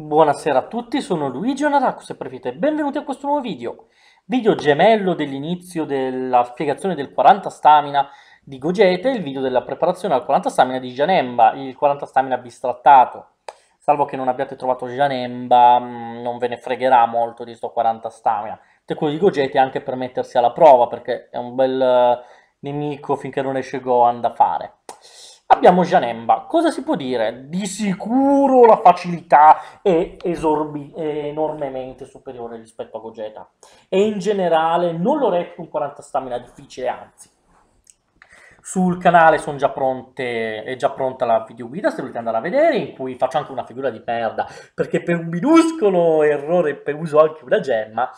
Buonasera a tutti, sono Luigi Onaraku, se preferite, benvenuti a questo nuovo video. Video gemello dell'inizio della spiegazione del 40 stamina di Gogete, il video della preparazione al 40 stamina di Janemba, il 40 stamina bistrattato. Salvo che non abbiate trovato Janemba, mm, non ve ne fregherà molto di sto 40 stamina. E quello di Gogete anche per mettersi alla prova, perché è un bel eh, nemico finché non esce Gohan da fare. Abbiamo Gianemba, cosa si può dire? Di sicuro la facilità è, esorbi- è enormemente superiore rispetto a Gogeta e in generale non lo reputo un 40 stamina difficile, anzi. Sul canale sono già pronte, è già pronta la video guida, se volete andare a vedere, in cui faccio anche una figura di merda, perché per un minuscolo errore, uso anche una gemma,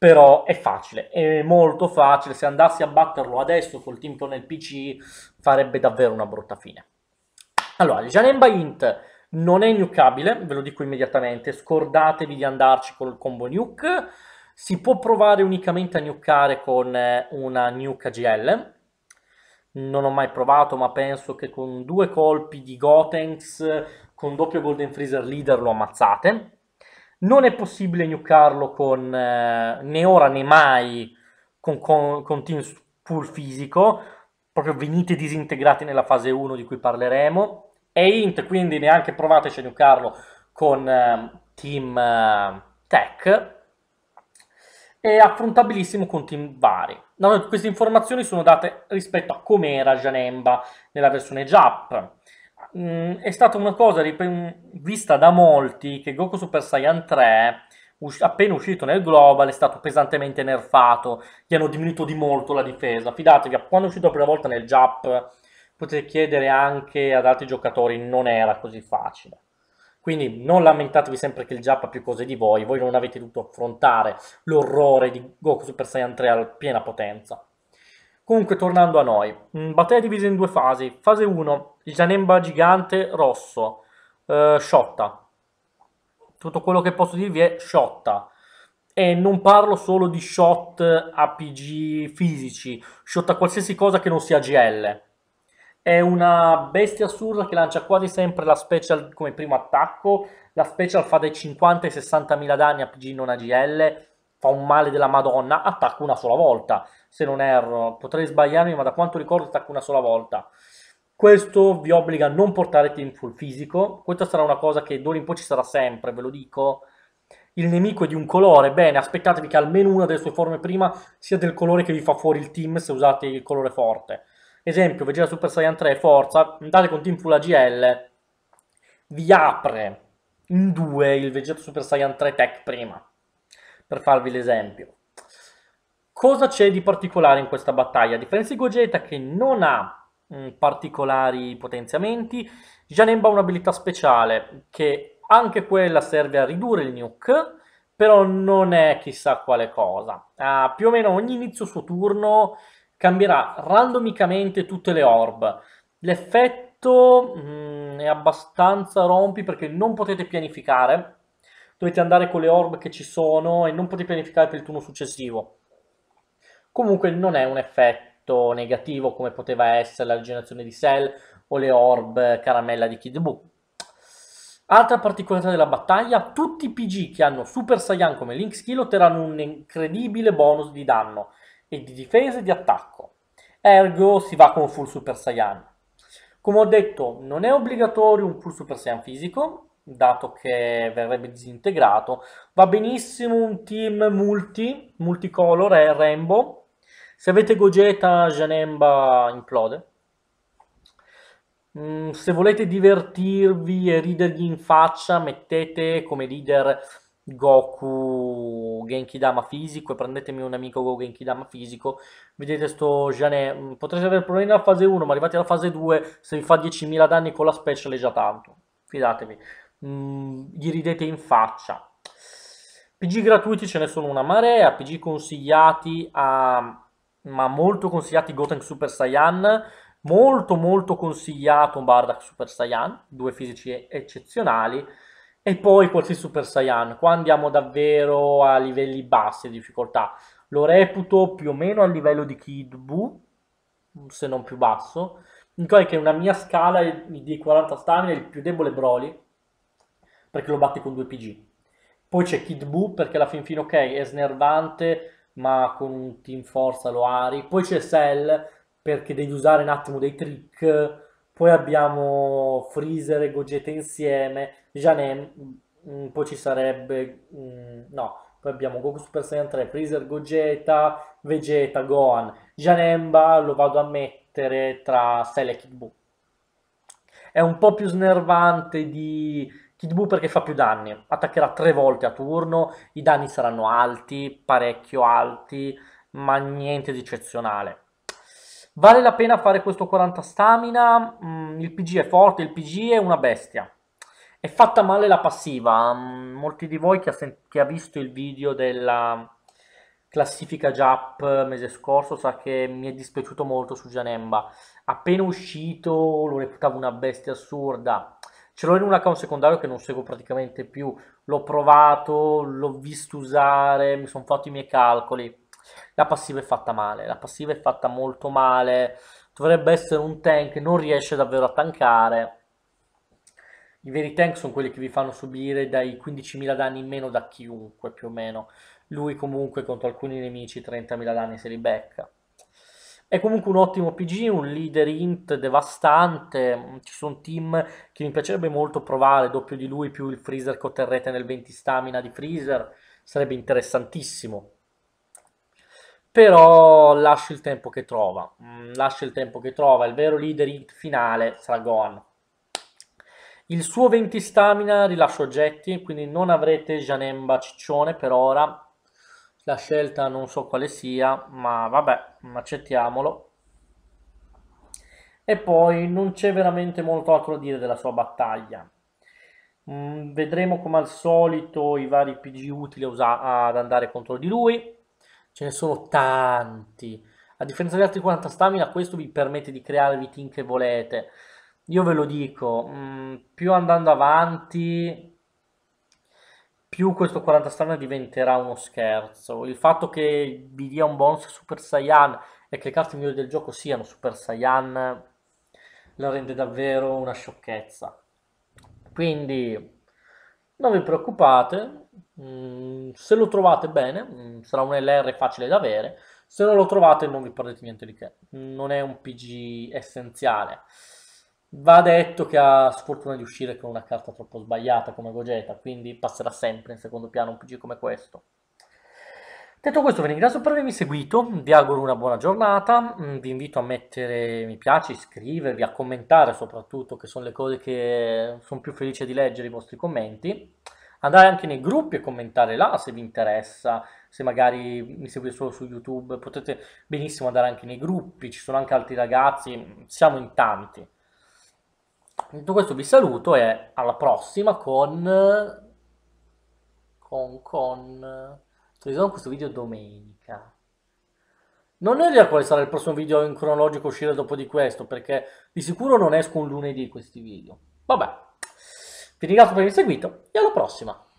però è facile, è molto facile, se andassi a batterlo adesso col team che ho nel PC farebbe davvero una brutta fine. Allora, il Janemba Int non è nukabile, ve lo dico immediatamente, scordatevi di andarci col combo nuke, si può provare unicamente a nukare con eh, una nuke AGL, non ho mai provato ma penso che con due colpi di Gotenks con doppio Golden Freezer Leader lo ammazzate, non è possibile nuccarlo con eh, né ora né mai con, con, con team pool fisico, proprio venite disintegrati nella fase 1 di cui parleremo. E int, quindi neanche provateci a nuccarlo con eh, team eh, tech. È affrontabilissimo con team vari. No, queste informazioni sono date rispetto a come era Janemba nella versione JAP mh, mm, è stata una cosa vista da molti che Goku Super Saiyan 3 us- appena uscito nel global è stato pesantemente nerfato gli hanno diminuito di molto la difesa fidatevi quando è uscito la prima volta nel Jap potete chiedere anche ad altri giocatori non era così facile quindi non lamentatevi sempre che il Jap ha più cose di voi voi non avete dovuto affrontare l'orrore di Goku Super Saiyan 3 a piena potenza Comunque, tornando a noi, mm, battaglia divisa in due fasi. Fase 1, Janemba gigante rosso, eh, sciotta. Tutto quello che posso dirvi è sciotta. E non parlo solo di shot APG fisici, shot a qualsiasi cosa che non sia GL. È una bestia assurda che lancia quasi sempre la special come primo attacco. La special fa dai 50 ai 60 mila danni a PG non AGL, Fa un male della madonna, attacca una sola volta se non erro, potrei sbagliarmi ma da quanto ricordo attacco una sola volta. Questo vi obbliga a non portare team full fisico, questa sarà una cosa che d'ora in poi ci sarà sempre, ve lo dico. Il nemico è di un colore, bene, aspettatevi che almeno una delle sue forme prima sia del colore che vi fa fuori il team se usate il colore forte. Esempio, Vegeta Super Saiyan 3 Forza, andate con team full AGL, vi apre in due il Vegeta Super Saiyan 3 Tech prima, per farvi l'esempio. Cosa c'è di particolare in questa battaglia? A differenza di Gogeta che non ha mh, mm, particolari potenziamenti, Janemba ha un'abilità speciale che anche quella serve a ridurre il nuke, però non è chissà quale cosa. Uh, più o meno ogni inizio suo turno cambierà randomicamente tutte le orb. L'effetto mh, mm, è abbastanza rompi perché non potete pianificare, dovete andare con le orb che ci sono e non potete pianificare per il turno successivo Comunque non è un effetto negativo come poteva essere la generazione di Cell o le orb caramella di Kid Buu. Altra particolarità della battaglia, tutti i PG che hanno Super Saiyan come Link Skill otterranno un incredibile bonus di danno e di difesa e di attacco. Ergo si va con full Super Saiyan. Come ho detto, non è obbligatorio un full Super Saiyan fisico, dato che verrebbe disintegrato. Va benissimo un team multi, multicolor e rainbow, se avete Gogeta, Janemba implode. Mm, se volete divertirvi e ridergli in faccia, mettete come leader Goku Genkidama fisico e prendetemi un amico Goku Genkidama fisico. Vedete sto Janem, mm, potreste avere problemi nella fase 1, ma arrivati alla fase 2, se vi fa 10.000 danni con la special è già tanto. Fidatevi. Mm, gli ridete in faccia. PG gratuiti ce ne sono una marea, PG consigliati a ma molto consigliati Goten Super Saiyan, molto molto consigliato Bardock Super Saiyan, due fisici eccezionali, e poi qualsiasi Super Saiyan, qua andiamo davvero a livelli bassi di difficoltà, lo reputo più o meno a livello di Kid Buu, se non più basso, in cui che una mia scala di 40 stamina il più debole è Broly, perché lo batte con 2 PG. Poi c'è Kid Buu perché alla fin fine ok è snervante, ma con un team forza lo ari. Poi c'è Cell perché devi usare un attimo dei trick. Poi abbiamo Freezer e Gogeta insieme. Janem, mm, poi ci sarebbe... Mm, no, poi abbiamo Goku Super Saiyan 3, Freezer, Gogeta, Vegeta, Gohan. Janemba lo vado a mettere tra Cell e Kid Buu. È un po' più snervante di Kidbu perché fa più danni, attaccherà tre volte a turno, i danni saranno alti, parecchio alti, ma niente di eccezionale. Vale la pena fare questo 40 stamina, mm, il PG è forte, il PG è una bestia. È fatta male la passiva, mm, molti di voi che ha, che ha visto il video della classifica Jap mese scorso sa che mi è dispiaciuto molto su Janemba. Appena uscito lo reputavo una bestia assurda, Ce l'ho in un account secondario che non seguo praticamente più, l'ho provato, l'ho visto usare, mi sono fatto i miei calcoli. La passiva è fatta male, la passiva è fatta molto male, dovrebbe essere un tank, non riesce davvero a tankare. I veri tank sono quelli che vi fanno subire dai 15.000 danni in meno da chiunque più o meno. Lui comunque contro alcuni nemici 30.000 danni se li becca. È comunque un ottimo PG, un leader int devastante, mm, ci sono team che mi piacerebbe molto provare, doppio di lui più il freezer che otterrete nel 20 stamina di freezer, sarebbe interessantissimo. Però lascia il tempo che trova, mm, lascia il tempo che trova, il vero leader int finale sarà Gohan. Il suo 20 stamina rilascia oggetti, quindi non avrete Janemba ciccione per ora, la scelta non so quale sia, ma vabbè, accettiamolo. E poi non c'è veramente molto altro da dire della sua battaglia. Mm, vedremo come al solito i vari PG utili ad andare contro di lui. Ce ne sono tanti. A differenza degli altri 40 stamina, questo vi permette di creare i team che volete. Io ve lo dico, mm, più andando avanti più questo 40 strana diventerà uno scherzo. Il fatto che vi dia un bonus Super Saiyan e che le carte migliori del gioco siano Super Saiyan la rende davvero una sciocchezza. Quindi non vi preoccupate, mm, se lo trovate bene, mm, sarà un LR facile da avere, se non lo trovate non vi perdete niente di che, non è un PG essenziale. Va detto che ha sfortuna di uscire con una carta troppo sbagliata come Gogeta, quindi passerà sempre in secondo piano un PG come questo. Detto questo vi ringrazio per avermi seguito, vi auguro una buona giornata, mm, vi invito a mettere mi piace, iscrivervi, a commentare soprattutto che sono le cose che sono più felice di leggere i vostri commenti, andare anche nei gruppi e commentare là se vi interessa, se magari mi seguite solo su YouTube potete benissimo andare anche nei gruppi, ci sono anche altri ragazzi, mm, siamo in tanti Detto questo vi saluto e alla prossima con... con... con... Sto questo video domenica. Non ho idea quale sarà il prossimo video in cronologico uscire dopo di questo, perché di sicuro non esco un lunedì questi video. Vabbè, vi ringrazio per aver seguito e alla prossima!